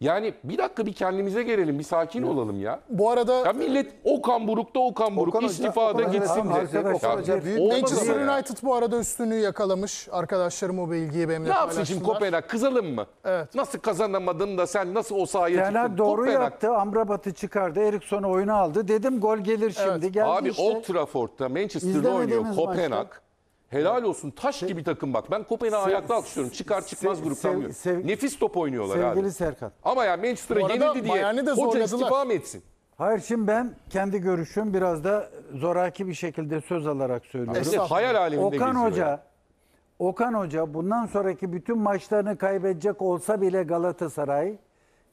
Yani bir dakika bir kendimize gelelim, bir sakin olalım ya. Bu arada Ya millet Okan Buruk'ta Okan Buruk Okan Hoca- istifada Okan gitsin de. Manchester United bu arada üstünü yakalamış. Arkadaşlarım o bilgiyi benimle Ne yapsın şimdi Kopenhag? Kızalım mı? Evet. Nasıl kazanamadın da sen nasıl o sahaya Fener çıktın? doğru Kopenhag. yaptı. Amrabat'ı çıkardı. Eriksson'u oyunu aldı. Dedim gol gelir şimdi. Geldi Abi işte. Old Trafford'da Manchester'da İzlemediğimiz oynuyor maçta. Helal olsun taş gibi takım bak. Ben Kopenhag'ı Se- ayakta alkışlıyorum. Çıkar çıkmaz gruptan sev- sev- Nefis top oynuyorlar Sevgili abi. Serkan. Ama ya Manchester'a Bu yenildi diye hoca istifa mı etsin? Hayır şimdi ben kendi görüşüm biraz da zoraki bir şekilde söz alarak söylüyorum. Şimdi Estağfurullah. hayal aleminde Okan Hoca ya. Okan Hoca bundan sonraki bütün maçlarını kaybedecek olsa bile Galatasaray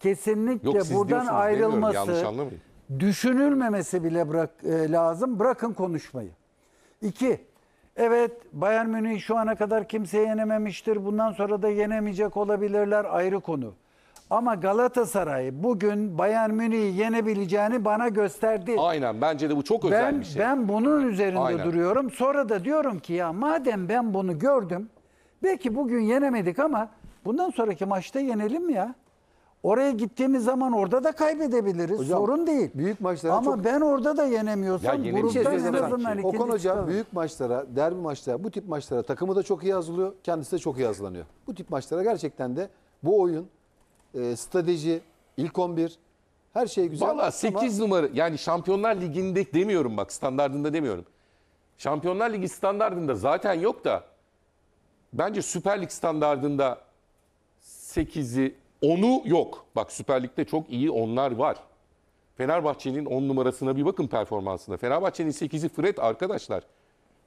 kesinlikle Yok buradan ayrılması düşünülmemesi bile bırak, e, lazım. Bırakın konuşmayı. İki, Evet Bayern Münih şu ana kadar kimse yenememiştir. Bundan sonra da yenemeyecek olabilirler ayrı konu. Ama Galatasaray bugün Bayern Münih'i yenebileceğini bana gösterdi. Aynen bence de bu çok özel ben, bir şey. Ben bunun üzerinde Aynen. duruyorum. Sonra da diyorum ki ya madem ben bunu gördüm. Belki bugün yenemedik ama bundan sonraki maçta yenelim ya. Oraya gittiğimiz zaman orada da kaybedebiliriz. Hocam, Sorun değil. Büyük maçlara Ama çok... ben orada da yenemiyorsam ya grupta en şey azından Okan Hoca çıkalım. büyük maçlara, derbi maçlara, bu tip maçlara takımı da çok iyi hazırlıyor. Kendisi de çok iyi hazırlanıyor. Bu tip maçlara gerçekten de bu oyun, e, strateji, ilk 11 her şey güzel. Valla 8 ama... numara yani Şampiyonlar Ligi'nde demiyorum bak standartında demiyorum. Şampiyonlar Ligi standartında zaten yok da bence Süper Lig standartında 8'i onu yok. Bak Süper Lig'de çok iyi onlar var. Fenerbahçe'nin 10 numarasına bir bakın performansına. Fenerbahçe'nin 8'i Fred arkadaşlar.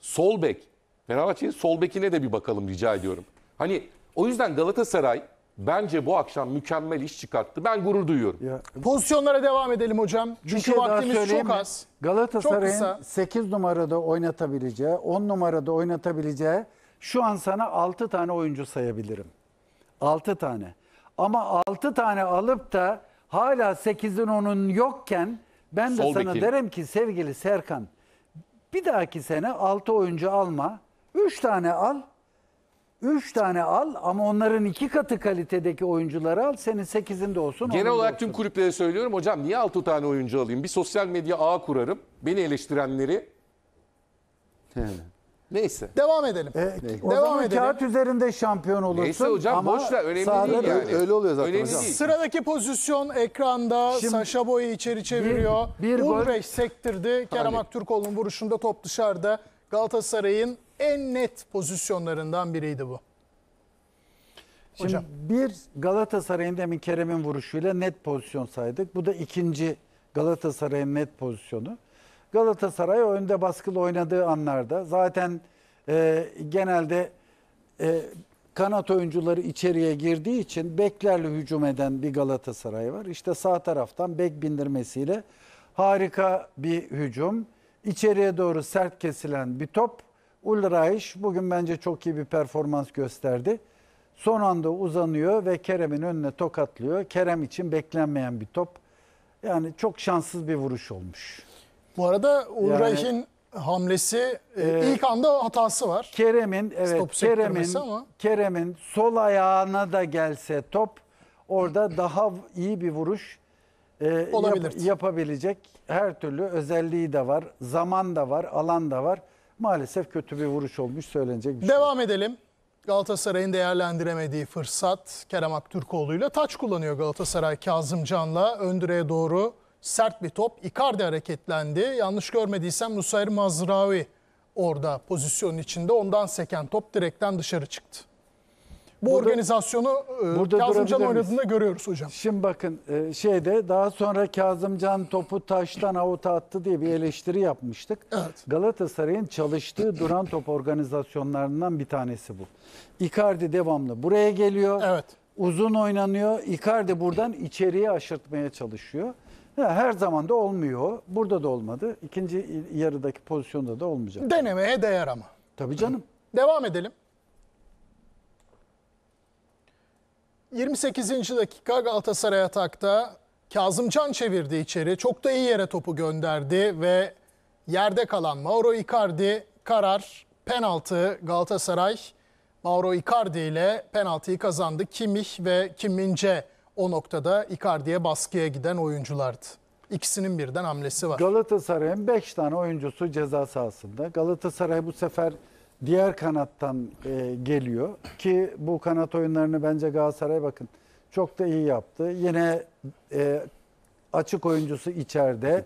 Sol bek. Fenerbahçe'nin sol bekine de bir bakalım rica ediyorum. Hani o yüzden Galatasaray bence bu akşam mükemmel iş çıkarttı. Ben gurur duyuyorum. Ya, Pozisyonlara devam edelim hocam. Çünkü şey daha vaktimiz çok az. Çok Galatasaray'ın kısa. 8 numarada oynatabileceği, 10 numarada oynatabileceği şu an sana 6 tane oyuncu sayabilirim. 6 tane. Ama 6 tane alıp da hala 8'in 10'un yokken ben de Sol sana beki. derim ki sevgili Serkan bir dahaki sene 6 oyuncu alma. 3 tane al. 3 tane al ama onların iki katı kalitedeki oyuncuları al. Senin 8'in de olsun. Genel onun da olarak tüm olsun. kulüplere söylüyorum hocam niye 6 tane oyuncu alayım? Bir sosyal medya ağı kurarım. Beni eleştirenleri Neyse. Devam edelim. E, Neyse. O Devam zaman edelim. kağıt üzerinde şampiyon olursun. Neyse hocam ama boş önemli sahada değil yani. Öyle oluyor zaten önemli hocam. Değil. Sıradaki pozisyon ekranda Şimdi, Saşa Boy'u içeri çeviriyor. Bir, bir Ulreş sektirdi. Kerem Aktürkoğlu'nun vuruşunda top dışarıda. Galatasaray'ın en net pozisyonlarından biriydi bu. Şimdi hocam. bir Galatasaray'ın demin Kerem'in vuruşuyla net pozisyon saydık. Bu da ikinci Galatasaray'ın net pozisyonu. Galatasaray önde baskılı oynadığı anlarda zaten e, genelde e, kanat oyuncuları içeriye girdiği için beklerle hücum eden bir Galatasaray var. İşte sağ taraftan bek bindirmesiyle harika bir hücum. İçeriye doğru sert kesilen bir top. Ulraiş bugün bence çok iyi bir performans gösterdi. Son anda uzanıyor ve Kerem'in önüne tokatlıyor. Kerem için beklenmeyen bir top. Yani çok şanssız bir vuruş olmuş. Bu arada Ulreich'in yani, hamlesi e, e, ilk anda hatası var. Kerem'in evet Kerem'in Kerem'in sol ayağına da gelse top orada daha iyi bir vuruş e, yap, yapabilecek her türlü özelliği de var. Zaman da var, alan da var. Maalesef kötü bir vuruş olmuş söylenecek bir şey Devam şey. edelim. Galatasaray'ın değerlendiremediği fırsat Kerem Aktürkoğlu taç kullanıyor Galatasaray Kazımcan'la öndüreye doğru sert bir top. Icardi hareketlendi. Yanlış görmediysem Nusayr Mazraoui orada pozisyonun içinde. Ondan seken top direkten dışarı çıktı. Bu burada, organizasyonu e, burada Kazımcan oynadığında görüyoruz hocam. Şimdi bakın e, şeyde daha sonra Kazımcan topu taştan avuta attı diye bir eleştiri yapmıştık. Evet. Galatasaray'ın çalıştığı duran top organizasyonlarından bir tanesi bu. Icardi devamlı buraya geliyor. Evet. Uzun oynanıyor. Icardi buradan içeriye aşırtmaya çalışıyor. Her zaman da olmuyor. Burada da olmadı. İkinci yarıdaki pozisyonda da olmayacak. Denemeye değer ama. Tabii canım. Devam edelim. 28. dakika Galatasaray atakta Kazımcan çevirdi içeri. Çok da iyi yere topu gönderdi ve yerde kalan Mauro Icardi karar penaltı Galatasaray Mauro Icardi ile penaltıyı kazandı. Kimih ve Kimince o noktada Icardi'ye baskıya giden oyunculardı. İkisinin birden hamlesi var. Galatasaray'ın 5 tane oyuncusu ceza sahasında. Galatasaray bu sefer diğer kanattan e, geliyor ki bu kanat oyunlarını bence Galatasaray bakın çok da iyi yaptı. Yine e, açık oyuncusu içeride.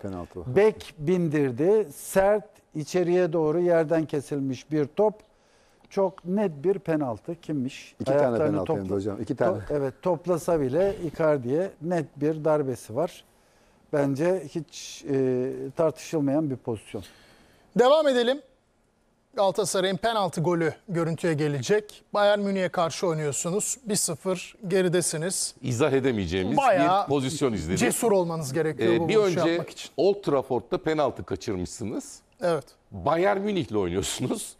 Bek bindirdi. Sert içeriye doğru yerden kesilmiş bir top çok net bir penaltı. Kimmiş? İki Ayaklarını tane penaltı topla, hocam. İki tane. To, evet toplasa bile Icardi'ye net bir darbesi var. Bence hiç e, tartışılmayan bir pozisyon. Devam edelim. Galatasaray'ın penaltı golü görüntüye gelecek. Bayern Münih'e karşı oynuyorsunuz. 1-0 geridesiniz. İzah edemeyeceğimiz Bayağı bir pozisyon izledik. Cesur olmanız gerekiyor ee, bu bir önce yapmak için. Old Trafford'da penaltı kaçırmışsınız. Evet. Bayern Münih'le oynuyorsunuz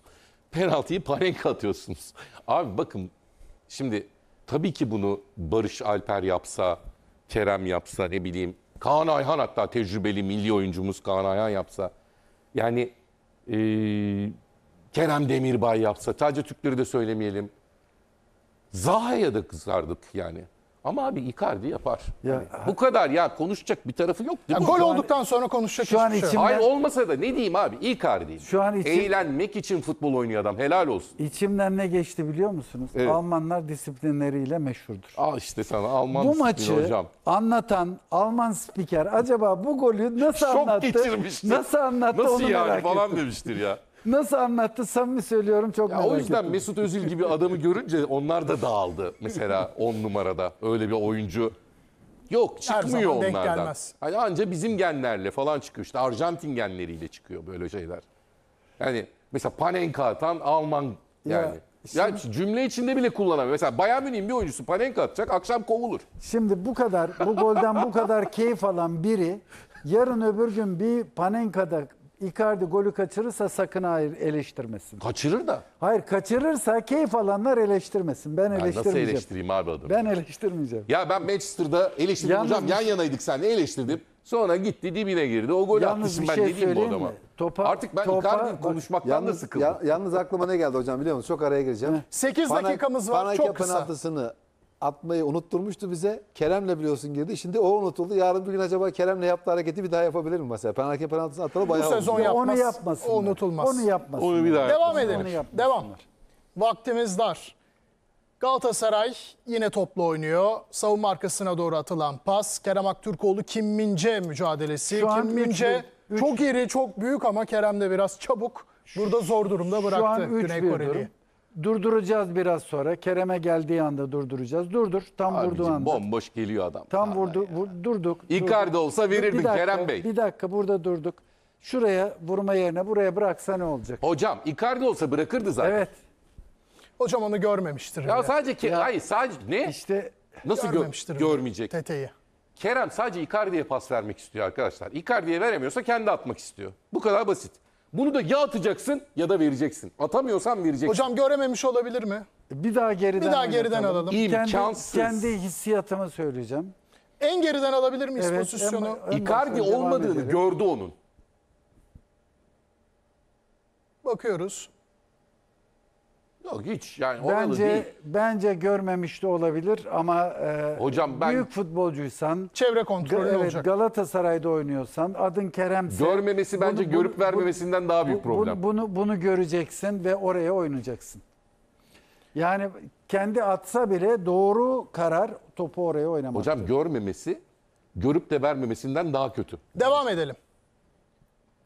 penaltıyı Panenka atıyorsunuz. Abi bakın şimdi tabii ki bunu Barış Alper yapsa, Kerem yapsa ne bileyim. Kaan Ayhan hatta tecrübeli milli oyuncumuz Kaan Ayhan yapsa. Yani e, Kerem Demirbay yapsa. Sadece Türkleri de söylemeyelim. Zaha'ya da kızardık yani. Ama abi Icardi yapar. Ya, Hani bu kadar ya konuşacak bir tarafı yok değil mi? gol olduktan sonra konuşacak şu an hiçbir şey Hayır olmasa da ne diyeyim abi Icardi. Şu an için- Eğlenmek için futbol oynuyor adam helal olsun. İçimden ne geçti biliyor musunuz? Evet. Almanlar disiplinleriyle meşhurdur. Al işte sana Alman bu maçı hocam. anlatan Alman spiker acaba bu golü nasıl Şok anlattı? geçirmiştir. Nasıl anlattı Nasıl onu yani merak ettim. falan demiştir ya. Nasıl anlattı samimi söylüyorum çok ya merak O yüzden ettim. Mesut Özil gibi adamı görünce onlar da dağıldı. Mesela on numarada öyle bir oyuncu Yok çıkmıyor Her onlardan. gelmez. Hani anca bizim genlerle falan çıkıyor. işte. Arjantin genleriyle çıkıyor böyle şeyler. Yani mesela Panenka atan Alman yani. Ya, işte yani cümle içinde bile kullanamıyor. Mesela Bayern Münih'in bir oyuncusu Panenka atacak akşam kovulur. Şimdi bu kadar bu golden bu kadar keyif alan biri yarın öbür gün bir Panenka'da Icardi golü kaçırırsa sakın hayır eleştirmesin. Kaçırır da. Hayır kaçırırsa keyif alanlar eleştirmesin. Ben eleştirmeyeceğim. nasıl eleştireyim abi adamı? Ben eleştirmeyeceğim. Ya ben Manchester'da eleştirdim Yalnız hocam. Yan şey- yanaydık seninle eleştirdim. Sonra gitti dibine girdi. O golü Yalnız attı. Şimdi şey ben ne diyeyim bu adama? mi? Topa- Artık ben topa- Icardi'yi bak- konuşmaktan da sıkıldım. ya- yalnız aklıma ne geldi hocam biliyor musun? Çok araya gireceğim. Sekiz dakikamız var, çok kısa. penaltısını atmayı unutturmuştu bize. Kerem'le biliyorsun girdi. Şimdi o unutuldu. Yarın bir gün acaba Kerem'le yaptığı hareketi bir daha yapabilir mi mesela? Penaltı penaltısını atalı bayağı Bu sezon oldu. yapmaz. Onu yapmasın. O unutulmaz. Onu yapmasın. Onu bir daha Devam edelim. Onu Devam. Vaktimiz dar. Galatasaray yine toplu oynuyor. Savunma arkasına doğru atılan pas. Kerem Aktürkoğlu Kim Mince mücadelesi. Şu Kim Mince çok iri, çok büyük ama Kerem de biraz çabuk. Burada zor durumda bıraktı Güney Kore'yi. Durduracağız biraz sonra. Kerem'e geldiği anda durduracağız. Durdur. Tam Abicim, vurduğu anda. bomboş geliyor adam. Tam vurdu, vur- durduk. Icardi durduk. olsa verirdik Bir dakika, Kerem Bey. Bir dakika burada durduk. Şuraya vurma yerine buraya bıraksa ne olacak? Hocam Icardi olsa bırakırdı zaten. Evet. Hocam onu görmemiştir. Ya bile. sadece ki hayır sadece ne? İşte Nasıl görmemiştir gö- görmeyecek? Tete'yi. Kerem sadece Icardi'ye pas vermek istiyor arkadaşlar. Icardi'ye veremiyorsa kendi atmak istiyor. Bu kadar basit. Bunu da ya atacaksın ya da vereceksin. Atamıyorsan vereceksin. Hocam görememiş olabilir mi? Bir daha geriden Bir daha geriden oynatalım. alalım. İmkansız. Kendi, kendi hissiyatımı söyleyeceğim. En geriden alabilir miyiz Evet, pozisyonu? en- en- Icardi olmadığını gördü onun. Bakıyoruz. Yok hiç yani bence değil. bence görmemiş de olabilir ama e, Hocam ben- büyük futbolcuysan Çevre kontrolü Ga- evet, olacak. Galatasaray'da oynuyorsan adın Kerem. Görmemesi bence bunu- görüp bunu- vermemesinden daha büyük problem. Bunu, bunu bunu göreceksin ve oraya oynayacaksın. Yani kendi atsa bile doğru karar topu oraya oynamak. Hocam görmemesi görüp de vermemesinden daha kötü. Devam edelim.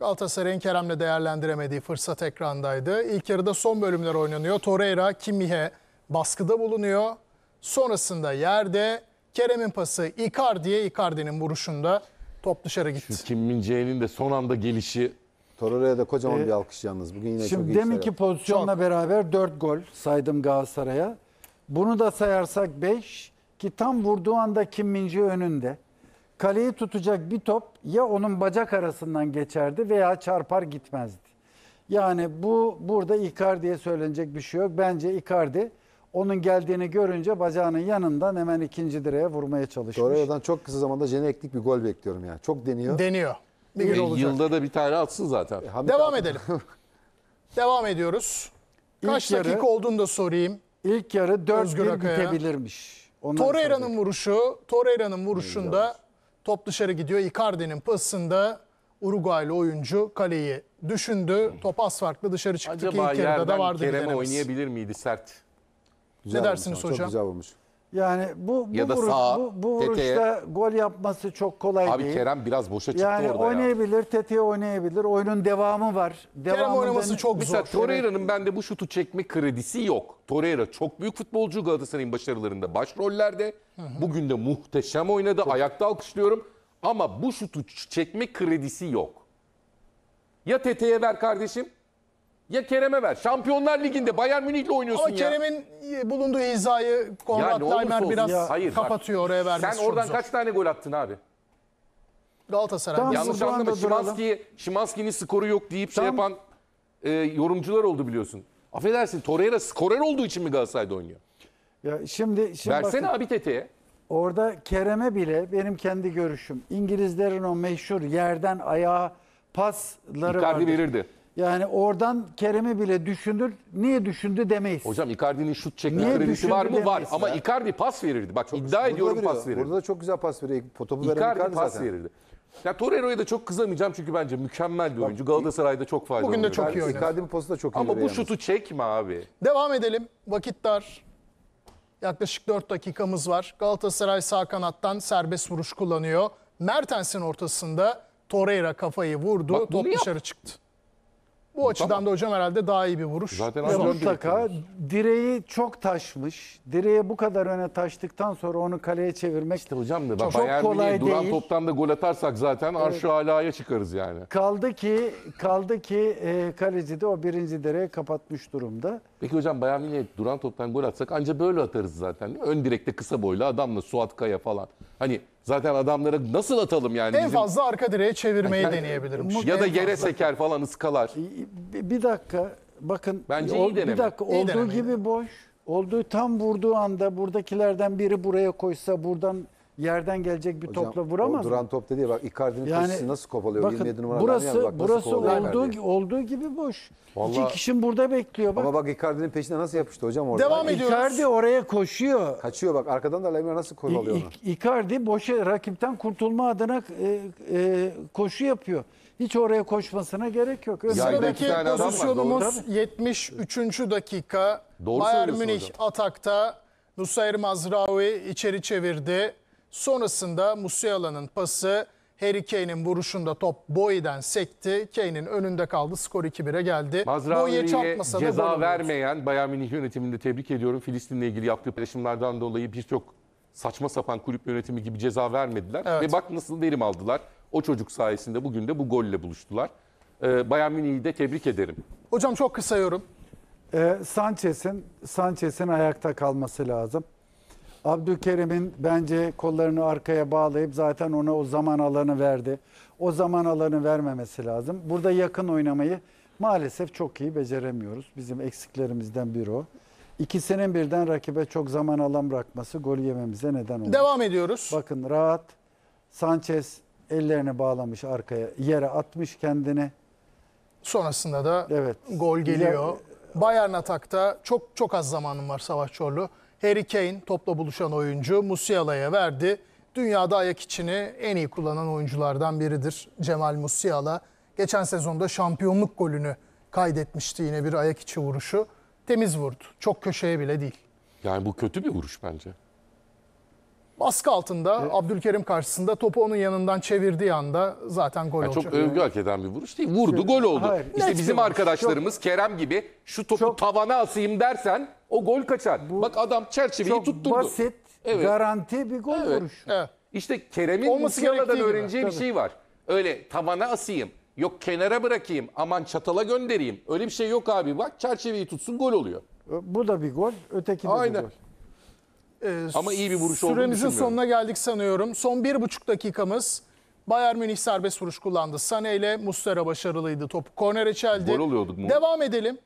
Galatasaray'ın Kerem'le değerlendiremediği fırsat ekrandaydı. İlk yarıda son bölümler oynanıyor. Torreira, Kimihe baskıda bulunuyor. Sonrasında yerde Kerem'in pası Icardi'ye, Icardi'nin vuruşunda top dışarı gitti. Şu Kim min de son anda gelişi Torreira'ya da kocaman Ee, bir alkış yalnız. Bugün yine çok iyi Şimdi işler deminki yaptı. pozisyonla beraber 4 gol saydım Galatasaray'a. Bunu da sayarsak 5 ki tam vurduğu anda Kim Minci önünde kaleyi tutacak bir top ya onun bacak arasından geçerdi veya çarpar gitmezdi. Yani bu burada Icardi'ye söylenecek bir şey yok. Bence Icardi onun geldiğini görünce bacağının yanından hemen ikinci direğe vurmaya çalışmış. Torreira'dan çok kısa zamanda jeneriklik bir gol bekliyorum yani. Çok deniyor. Deniyor. Bir e, gün olacak. Yılda da bir tane atsın zaten. E, Devam edelim. Devam ediyoruz. Kaç ilk dakika olduğunu da sorayım. İlk yarı 4-1 bitebilirmiş. Torreira'nın vuruşu, Torreira'nın vuruşunda Top dışarı gidiyor. Icardi'nin pasında Uruguaylı oyuncu kaleyi düşündü. Top asfaltlı dışarı çıktı Acaba ki ilk yerden de vardı Kerem'e oynayabilir miydi sert? Güzel ne dersiniz hocam? Çok güzel olmuş. Yani bu bu, Ya da vuruş, sağ, bu, bu vuruşta gol yapması çok kolay Abi değil. Kerem biraz boşa çıktı yani orada ya. oynayabilir, tetiğe oynayabilir. Oyunun devamı var. Kerem oynaması çok çok Mesela zor. Torreira'nın bende bu şutu çekme kredisi yok. Torreira çok büyük futbolcu Galatasaray'ın başarılarında başrollerde. Bugün de muhteşem oynadı. Ayakta alkışlıyorum. Ama bu şutu çekme kredisi yok. Ya Tete'ye ver kardeşim ya Kerem'e ver. Şampiyonlar Ligi'nde Bayern Münih'le oynuyorsun Ama ya. Kerem'in bulunduğu hizayı Konrad yani biraz ya. Hayır, kapatıyor bak, oraya vermesi Sen oradan kaç tane gol attın abi? Galatasaray. Tamam, Yanlış anlama Şimanski, Şimanski'nin skoru yok deyip tamam. şey yapan e, yorumcular oldu biliyorsun. Affedersin Torreira skorer olduğu için mi Galatasaray'da oynuyor? Ya şimdi, şimdi Versene bakın, abi Tete'ye. Orada Kerem'e bile benim kendi görüşüm. İngilizlerin o meşhur yerden ayağa pasları Icardi verirdi. Yani oradan Kerem'i bile düşündür. Niye düşündü demeyiz. Hocam Icardi'nin şut çekme Niye kredisi düşündü var mı? Var. demeyiz Ama ya. Icardi pas verirdi. Bak iddia ediyorum veriyor. pas verirdi. Burada da çok güzel pas veriyor. Topu veren Icardi, Icardi pas zaten. verirdi. Ya Torreira'ya da çok kızamayacağım çünkü bence mükemmel bir oyuncu. Galatasaray'da çok faydalı. Bugün de çok iyi oynadı. Icardi'nin posu da çok iyi. Ama bu veriyor şutu çekme abi. Devam edelim. Vakit dar. Yaklaşık 4 dakikamız var. Galatasaray sağ kanattan serbest vuruş kullanıyor. Mertens'in ortasında Torreira kafayı vurdu. Bak bunu top yap. dışarı çıktı. Bu açıdan tamam. da hocam herhalde daha iyi bir vuruş. Zaten Ve mutlaka direği çok taşmış. Direğe bu kadar öne taştıktan sonra onu kaleye çevirmek işte hocam da çok, çok Bayern kolay Münih, duran değil. toptan da gol atarsak zaten evet. arşu alaya çıkarız yani. Kaldı ki kaldı ki e, kaleci de o birinci direği kapatmış durumda. Peki hocam Bayern Münih duran toptan gol atsak anca böyle atarız zaten. Ön direkte kısa boylu adamla Suat Kaya falan. Hani Zaten adamları nasıl atalım yani? En bizim... fazla arka direğe çevirmeyi yani, deneyebilirim. Ya da yere fazla. seker falan ıskalar. Bir dakika bakın. Bence iyi deneme. Bir dakika iyi olduğu deneme. gibi boş. Olduğu tam vurduğu anda buradakilerden biri buraya koysa buradan yerden gelecek bir Hocam, topla vuramaz o duran top dedi ya bak Icardi'nin yani, Yani, nasıl kopalıyor bakın, 27 numara burası bak, burası olduğu, Icardi'yi. olduğu gibi boş. İki Vallahi- kişinin burada bekliyor bak. Ama bak Icardi'nin peşinde nasıl yapıştı hocam orada. Devam ediyoruz. Icardi oraya koşuyor. Kaçıyor bak arkadan da Lemina nasıl İ- kovalıyor onu. Icardi boşa rakipten kurtulma adına e, e, koşu yapıyor. Hiç oraya koşmasına gerek yok. Yani Sıradaki iki var, pozisyonumuz 73. dakika. Doğru Bayern söylüyorsun Münih atakta. Nusayr Mazraoui içeri çevirdi. Sonrasında Musiala'nın pası Harry Kane'in vuruşunda top Boy'den sekti. Kane'in önünde kaldı. Skor 2-1'e geldi. Boy'e çarpmasa da ceza vermeyen Bayern Münih yönetimini de tebrik ediyorum. Filistin'le ilgili yaptığı paylaşımlardan dolayı birçok saçma sapan kulüp yönetimi gibi ceza vermediler. Evet. Ve bak nasıl derim aldılar. O çocuk sayesinde bugün de bu golle buluştular. Ee, Bayern Münih'i de tebrik ederim. Hocam çok kısa yorum. Ee, Sanchez'in Sanchez'in ayakta kalması lazım. Abdülkerim'in bence kollarını arkaya bağlayıp zaten ona o zaman alanı verdi. O zaman alanı vermemesi lazım. Burada yakın oynamayı maalesef çok iyi beceremiyoruz. Bizim eksiklerimizden biri o. İkisinin birden rakibe çok zaman alan bırakması gol yememize neden oldu. Devam ediyoruz. Bakın rahat. Sanchez ellerini bağlamış arkaya yere atmış kendini. Sonrasında da evet. gol geliyor. Ya, Bayern atakta çok çok az zamanım var Savaş Çorlu. Harry Kane topla buluşan oyuncu Musiala'ya verdi. Dünyada ayak içini en iyi kullanan oyunculardan biridir Cemal Musiala. Geçen sezonda şampiyonluk golünü kaydetmişti yine bir ayak içi vuruşu. Temiz vurdu. Çok köşeye bile değil. Yani bu kötü bir vuruş bence. Baskı altında evet. Abdülkerim karşısında topu onun yanından çevirdiği anda zaten gol yani olacak. Çok övgü hak eden bir vuruş değil. Vurdu, şey, gol oldu. Hayır. İşte Net bizim vuruş. arkadaşlarımız çok, Kerem gibi şu topu çok, tavana asayım dersen o gol kaçar. Bu Bak adam çerçeveyi Çok tutturdu. basit, Evet. garanti bir gol Evet. vuruşu. Evet. İşte Kerem'in Olması Musiala'dan gerektiği gibi, öğreneceği bir şey var. Öyle tavana asayım, yok kenara bırakayım, aman çatala göndereyim. Öyle bir şey yok abi bak çerçeveyi tutsun gol oluyor. E, bu da bir gol, öteki de Aynen. bir gol. Ee, Ama iyi bir vuruş olduğunu Sürenizin sonuna geldik sanıyorum. Son bir buçuk dakikamız. Bayern Münih serbest vuruş kullandı. Sané ile Mustera başarılıydı. Topu kornere çeldi. Gol oluyorduk mu? Devam edelim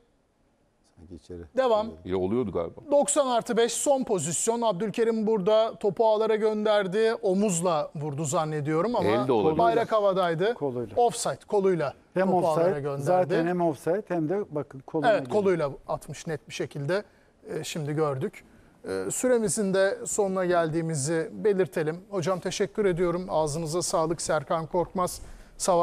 artık içeri. Devam. Ya oluyordu galiba. 90 artı 5 son pozisyon. Abdülkerim burada topu ağlara gönderdi. Omuzla vurdu zannediyorum ama El bayrak havadaydı. Koluyla. Offside koluyla hem topu ağlara gönderdi. zaten hem offside hem de bakın koluyla. Evet geliyor. koluyla atmış net bir şekilde. Ee, şimdi gördük. Ee, süremizin de sonuna geldiğimizi belirtelim. Hocam teşekkür ediyorum. Ağzınıza sağlık Serkan Korkmaz.